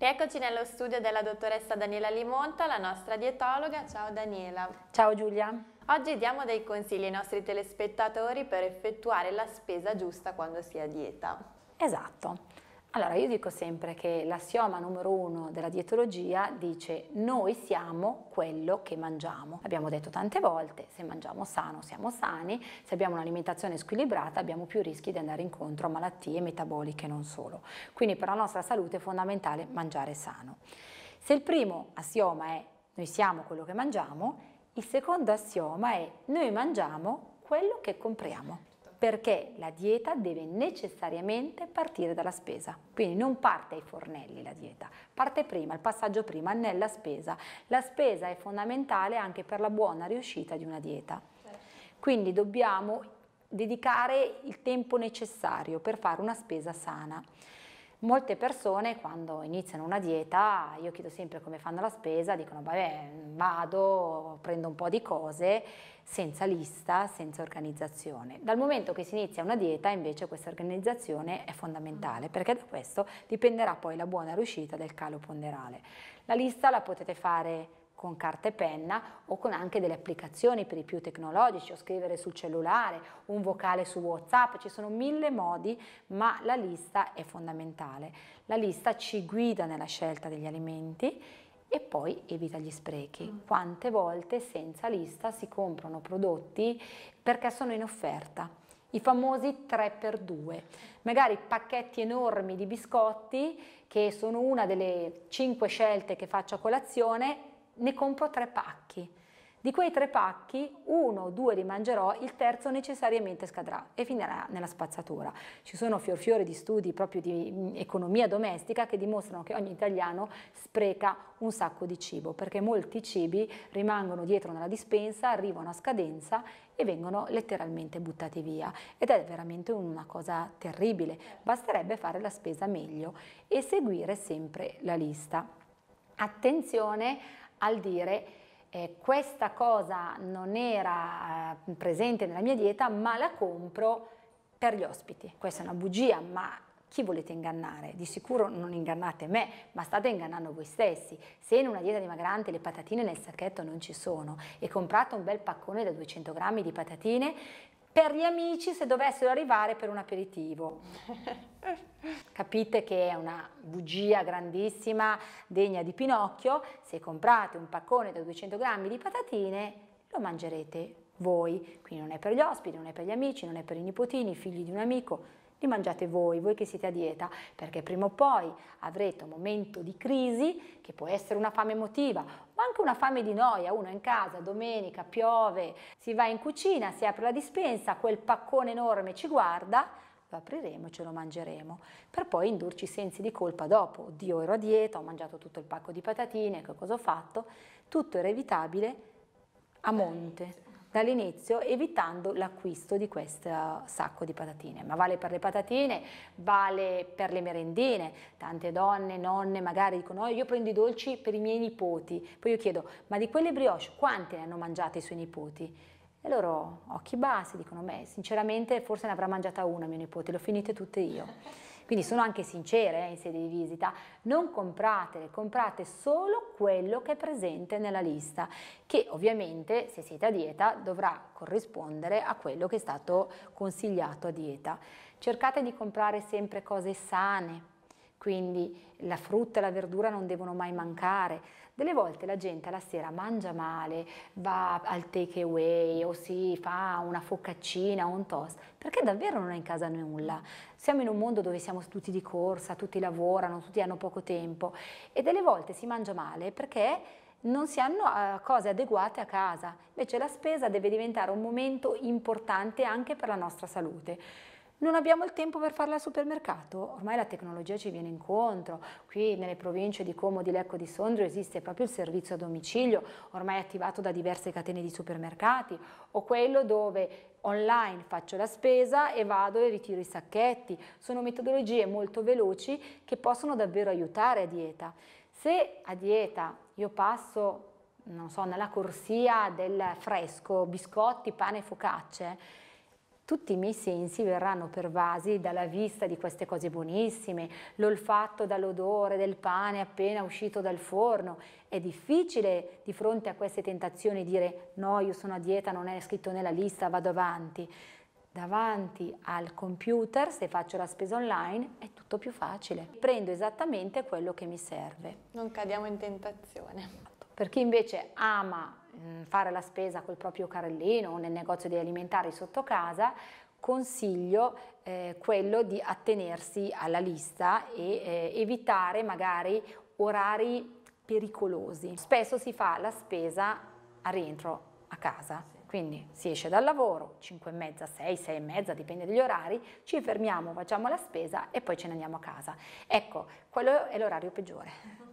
Rieccoci nello studio della dottoressa Daniela Limonta, la nostra dietologa. Ciao Daniela. Ciao Giulia. Oggi diamo dei consigli ai nostri telespettatori per effettuare la spesa giusta quando si è a dieta. Esatto. Allora, io dico sempre che l'assioma numero uno della dietologia dice noi siamo quello che mangiamo. Abbiamo detto tante volte, se mangiamo sano siamo sani, se abbiamo un'alimentazione squilibrata abbiamo più rischi di andare incontro a malattie metaboliche non solo. Quindi per la nostra salute è fondamentale mangiare sano. Se il primo assioma è noi siamo quello che mangiamo, il secondo assioma è noi mangiamo quello che compriamo perché la dieta deve necessariamente partire dalla spesa. Quindi non parte ai fornelli la dieta, parte prima, il passaggio prima nella spesa. La spesa è fondamentale anche per la buona riuscita di una dieta. Quindi dobbiamo dedicare il tempo necessario per fare una spesa sana. Molte persone quando iniziano una dieta, io chiedo sempre come fanno la spesa, dicono vabbè vado, prendo un po' di cose, senza lista, senza organizzazione. Dal momento che si inizia una dieta invece questa organizzazione è fondamentale perché da questo dipenderà poi la buona riuscita del calo ponderale. La lista la potete fare con carta e penna o con anche delle applicazioni per i più tecnologici o scrivere sul cellulare, un vocale su WhatsApp, ci sono mille modi, ma la lista è fondamentale. La lista ci guida nella scelta degli alimenti e poi evita gli sprechi. Mm. Quante volte senza lista si comprano prodotti perché sono in offerta? i famosi 3x2, magari pacchetti enormi di biscotti che sono una delle 5 scelte che faccio a colazione ne compro tre pacchi. Di quei tre pacchi, uno o due li mangerò, il terzo necessariamente scadrà e finirà nella spazzatura. Ci sono fiorfiori di studi proprio di mm, economia domestica che dimostrano che ogni italiano spreca un sacco di cibo, perché molti cibi rimangono dietro nella dispensa, arrivano a scadenza e vengono letteralmente buttati via. Ed è veramente una cosa terribile. Basterebbe fare la spesa meglio e seguire sempre la lista. Attenzione! al dire eh, questa cosa non era eh, presente nella mia dieta ma la compro per gli ospiti. Questa è una bugia ma chi volete ingannare? Di sicuro non ingannate me, ma state ingannando voi stessi. Se in una dieta dimagrante le patatine nel sacchetto non ci sono e comprate un bel paccone da 200 grammi di patatine, per gli amici se dovessero arrivare per un aperitivo. Capite che è una bugia grandissima, degna di Pinocchio, se comprate un paccone da 200 grammi di patatine lo mangerete voi, quindi non è per gli ospiti, non è per gli amici, non è per i nipotini, i figli di un amico, li mangiate voi, voi che siete a dieta, perché prima o poi avrete un momento di crisi che può essere una fame emotiva o anche una fame di noia, uno è in casa, domenica, piove, si va in cucina, si apre la dispensa, quel paccone enorme ci guarda, lo apriremo e ce lo mangeremo, per poi indurci sensi di colpa dopo, oddio ero a dieta, ho mangiato tutto il pacco di patatine, che cosa ho fatto? Tutto era evitabile a monte dall'inizio evitando l'acquisto di questo sacco di patatine. Ma vale per le patatine, vale per le merendine. Tante donne, nonne magari dicono oh, io prendo i dolci per i miei nipoti. Poi io chiedo ma di quelle brioche quante ne hanno mangiate i suoi nipoti? E loro occhi bassi dicono beh sinceramente forse ne avrà mangiata una mio nipote, le ho finite tutte io quindi sono anche sincere eh, in sede di visita, non compratele, comprate solo quello che è presente nella lista, che ovviamente se siete a dieta dovrà corrispondere a quello che è stato consigliato a dieta. Cercate di comprare sempre cose sane, quindi la frutta e la verdura non devono mai mancare. Delle volte la gente alla sera mangia male, va al take away o si fa una focaccina o un toast, perché davvero non ha in casa nulla. Siamo in un mondo dove siamo tutti di corsa, tutti lavorano, tutti hanno poco tempo e delle volte si mangia male perché non si hanno eh, cose adeguate a casa. Invece la spesa deve diventare un momento importante anche per la nostra salute. Non abbiamo il tempo per farla al supermercato? Ormai la tecnologia ci viene incontro. Qui nelle province di Como, di Lecco, di Sondrio esiste proprio il servizio a domicilio, ormai attivato da diverse catene di supermercati, o quello dove online faccio la spesa e vado e ritiro i sacchetti. Sono metodologie molto veloci che possono davvero aiutare a dieta. Se a dieta io passo, non so, nella corsia del fresco, biscotti, pane e focacce, tutti i miei sensi verranno pervasi dalla vista di queste cose buonissime, l'olfatto dall'odore del pane appena uscito dal forno. È difficile di fronte a queste tentazioni dire no, io sono a dieta, non è scritto nella lista, vado avanti davanti al computer, se faccio la spesa online, è tutto più facile. Prendo esattamente quello che mi serve. Non cadiamo in tentazione. Per chi invece ama Mm, fare la spesa col proprio carrellino o nel negozio di alimentari sotto casa, consiglio eh, quello di attenersi alla lista e eh, evitare magari orari pericolosi. Spesso si fa la spesa a rientro a casa, quindi si esce dal lavoro, 5 e mezza, 6, 6 e mezza, dipende dagli orari, ci fermiamo, facciamo la spesa e poi ce ne andiamo a casa. Ecco, quello è l'orario peggiore.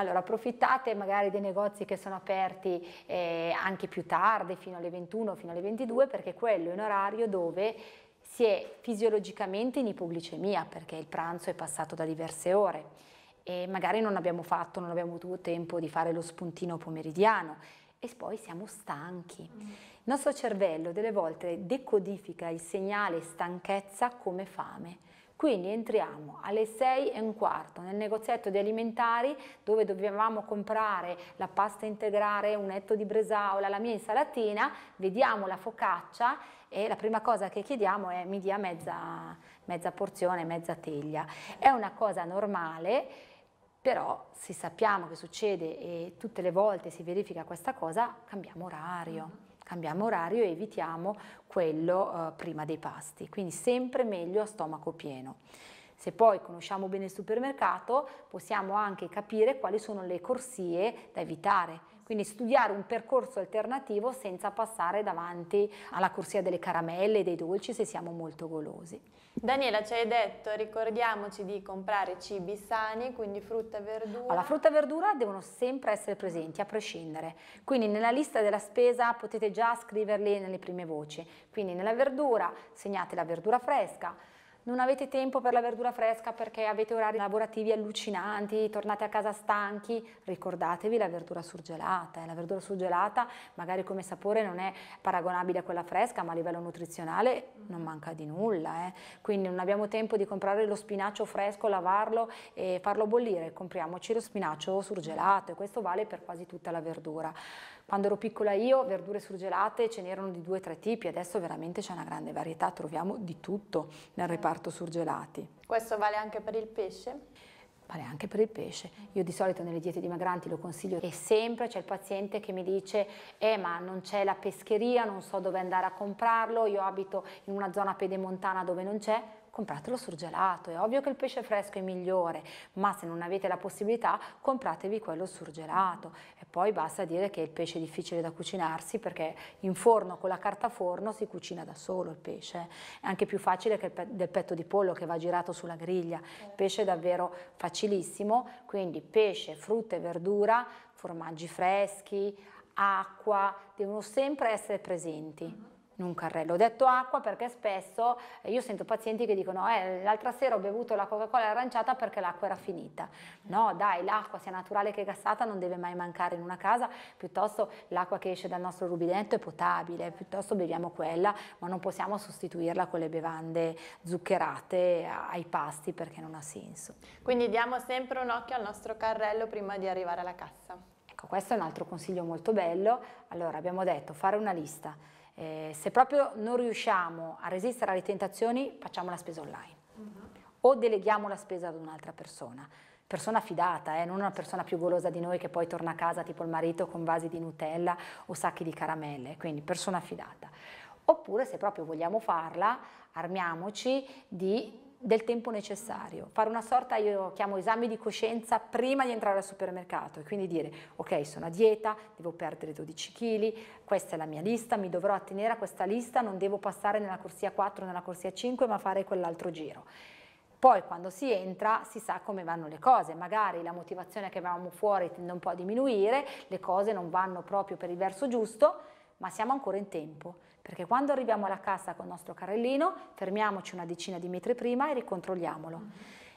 Allora approfittate magari dei negozi che sono aperti eh, anche più tardi, fino alle 21, fino alle 22, perché quello è un orario dove si è fisiologicamente in ipoglicemia, perché il pranzo è passato da diverse ore e magari non abbiamo fatto, non abbiamo avuto tempo di fare lo spuntino pomeridiano e poi siamo stanchi. Mm. Il nostro cervello delle volte decodifica il segnale stanchezza come fame. Quindi entriamo alle 6 e un quarto nel negozietto di alimentari dove dovevamo comprare la pasta integrare, un etto di bresaola, la mia insalatina, vediamo la focaccia e la prima cosa che chiediamo è mi dia mezza, mezza porzione, mezza teglia. È una cosa normale però se sappiamo che succede e tutte le volte si verifica questa cosa, cambiamo orario cambiamo orario e evitiamo quello eh, prima dei pasti, quindi sempre meglio a stomaco pieno. Se poi conosciamo bene il supermercato possiamo anche capire quali sono le corsie da evitare, quindi studiare un percorso alternativo senza passare davanti alla corsia delle caramelle e dei dolci se siamo molto golosi. Daniela ci hai detto, ricordiamoci di comprare cibi sani, quindi frutta e verdura. La frutta e verdura devono sempre essere presenti, a prescindere. Quindi nella lista della spesa potete già scriverli nelle prime voci. Quindi nella verdura segnate la verdura fresca, non avete tempo per la verdura fresca perché avete orari lavorativi allucinanti, tornate a casa stanchi, ricordatevi la verdura surgelata. Eh. La verdura surgelata magari come sapore non è paragonabile a quella fresca, ma a livello nutrizionale non manca di nulla. Eh. Quindi non abbiamo tempo di comprare lo spinaccio fresco, lavarlo e farlo bollire, compriamoci lo spinaccio surgelato e questo vale per quasi tutta la verdura. Quando ero piccola io, verdure surgelate ce n'erano di due o tre tipi, adesso veramente c'è una grande varietà, troviamo di tutto nel reparto surgelati. Questo vale anche per il pesce? vale anche per il pesce. Io di solito nelle diete dimagranti lo consiglio e sempre c'è il paziente che mi dice eh ma non c'è la pescheria, non so dove andare a comprarlo, io abito in una zona pedemontana dove non c'è, compratelo surgelato. È ovvio che il pesce fresco è migliore, ma se non avete la possibilità, compratevi quello surgelato. E poi basta dire che il pesce è difficile da cucinarsi perché in forno con la carta forno si cucina da solo il pesce. È anche più facile che del petto di pollo che va girato sulla griglia. Il pesce è davvero facilissimo, quindi pesce, frutta e verdura, formaggi freschi, acqua, devono sempre essere presenti in un carrello. Ho detto acqua perché spesso eh, io sento pazienti che dicono eh, l'altra sera ho bevuto la Coca-Cola aranciata perché l'acqua era finita. No, dai, l'acqua sia naturale che gassata non deve mai mancare in una casa, piuttosto l'acqua che esce dal nostro rubinetto è potabile, piuttosto beviamo quella, ma non possiamo sostituirla con le bevande zuccherate ai pasti perché non ha senso. Quindi diamo sempre un occhio al nostro carrello prima di arrivare alla cassa. Ecco, questo è un altro consiglio molto bello. Allora, abbiamo detto fare una lista eh, se proprio non riusciamo a resistere alle tentazioni, facciamo la spesa online uh-huh. o deleghiamo la spesa ad un'altra persona. Persona fidata, eh, non una persona più golosa di noi che poi torna a casa tipo il marito con vasi di Nutella o sacchi di caramelle, quindi persona fidata. Oppure se proprio vogliamo farla, armiamoci di del tempo necessario, fare una sorta, io chiamo esame di coscienza prima di entrare al supermercato e quindi dire ok sono a dieta, devo perdere 12 kg, questa è la mia lista, mi dovrò attenere a questa lista, non devo passare nella corsia 4, nella corsia 5 ma fare quell'altro giro. Poi quando si entra si sa come vanno le cose, magari la motivazione che avevamo fuori tende un po' a diminuire, le cose non vanno proprio per il verso giusto, ma siamo ancora in tempo, perché quando arriviamo alla cassa con il nostro carrellino, fermiamoci una decina di metri prima e ricontrolliamolo. Mm-hmm.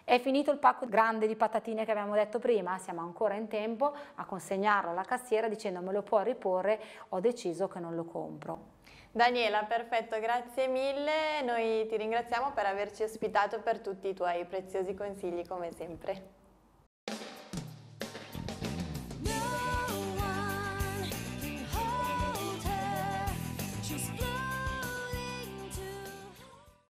È finito il pacco grande di patatine che abbiamo detto prima, siamo ancora in tempo a consegnarlo alla cassiera dicendo me lo può riporre, ho deciso che non lo compro. Daniela, perfetto, grazie mille. Noi ti ringraziamo per averci ospitato per tutti i tuoi preziosi consigli come sempre.